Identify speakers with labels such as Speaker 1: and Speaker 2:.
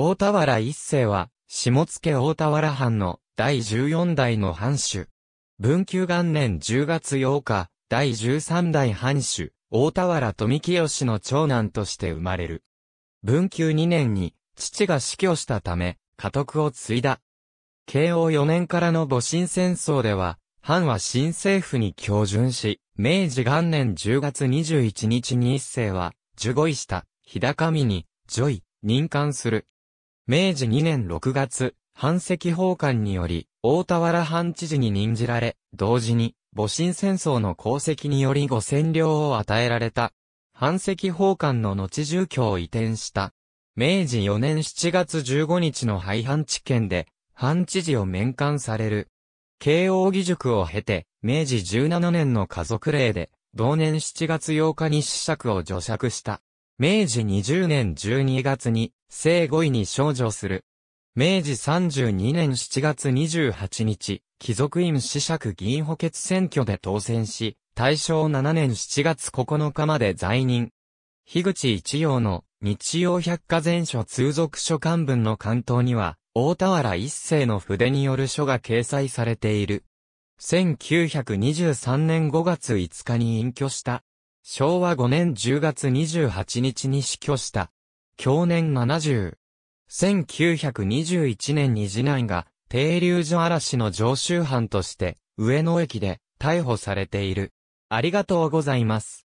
Speaker 1: 大田原一世は、下野大田原藩の第14代の藩主。文久元年10月8日、第13代藩主、大田原富清の長男として生まれる。文久2年に、父が死去したため、家督を継いだ。慶応4年からの戊辰戦争では、藩は新政府に協順し、明治元年10月21日に一世は、受語位した、日高見に、ジョイ、任官する。明治2年6月、藩籍法官により、大田原藩知事に任じられ、同時に、戊辰戦争の功績により五千両を与えられた。藩籍法官の後住居を移転した。明治4年7月15日の廃藩置県で、藩知事を免官される。慶応義塾を経て、明治17年の家族令で、同年7月8日に子爵を除釈した。明治20年12月に、正後位に少女する。明治32年7月28日、貴族院子爵議員補欠選挙で当選し、大正7年7月9日まで在任。樋口一葉の日曜百科全書通俗書刊文の関東には、大田原一世の筆による書が掲載されている。1923年5月5日に隠居した昭和5年10月28日に死去した。去年70。1921年に次男が、停留所嵐の常習犯として、上野駅で逮捕されている。ありがとうございます。